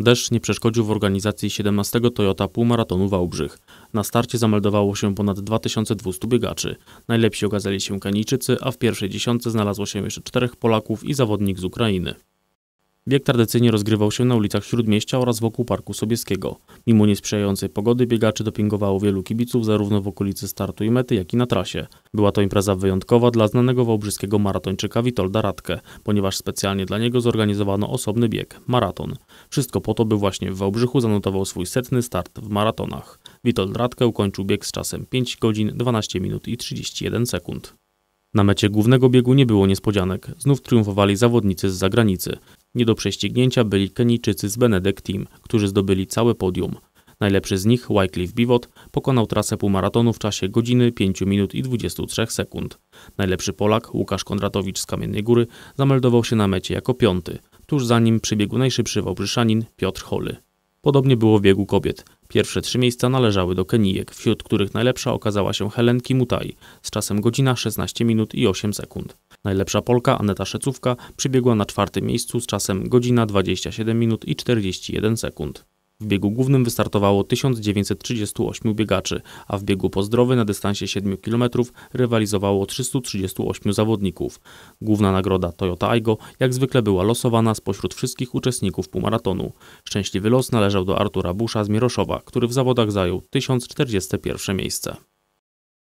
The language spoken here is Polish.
Deszcz nie przeszkodził w organizacji 17 Toyota Półmaratonu Wałbrzych. Na starcie zameldowało się ponad 2200 biegaczy. Najlepsi okazali się Kenijczycy, a w pierwszej dziesiątce znalazło się jeszcze czterech Polaków i zawodnik z Ukrainy. Bieg tradycyjnie rozgrywał się na ulicach Śródmieścia oraz wokół Parku Sobieskiego. Mimo niesprzyjającej pogody biegaczy dopingowało wielu kibiców zarówno w okolicy startu i mety, jak i na trasie. Była to impreza wyjątkowa dla znanego wałbrzyskiego maratończyka Witolda Radkę, ponieważ specjalnie dla niego zorganizowano osobny bieg – maraton. Wszystko po to, by właśnie w Wałbrzychu zanotował swój setny start w maratonach. Witold Radkę ukończył bieg z czasem 5 godzin 12 minut i 31 sekund. Na mecie głównego biegu nie było niespodzianek. Znów triumfowali zawodnicy z zagranicy. Nie do prześcignięcia byli Kenijczycy z Benedek Team, którzy zdobyli całe podium. Najlepszy z nich, Wycliffe Biwot, pokonał trasę półmaratonu w czasie godziny 5 minut i 23 sekund. Najlepszy Polak, Łukasz Kondratowicz z Kamiennej Góry, zameldował się na mecie jako piąty. Tuż za nim przybiegł najszybszy Wałbrzyszanin Piotr Holy. Podobnie było w biegu kobiet. Pierwsze trzy miejsca należały do Kenijek, wśród których najlepsza okazała się Helen Kimutai z czasem godzina 16 minut i 8 sekund. Najlepsza Polka Aneta Szecówka przybiegła na czwartym miejscu z czasem godzina 27 minut i 41 sekund. W biegu głównym wystartowało 1938 biegaczy, a w biegu pozdrowy na dystansie 7 km rywalizowało 338 zawodników. Główna nagroda Toyota Aigo jak zwykle była losowana spośród wszystkich uczestników półmaratonu. Szczęśliwy los należał do Artura Busza z Mieroszowa, który w zawodach zajął 1041 miejsce.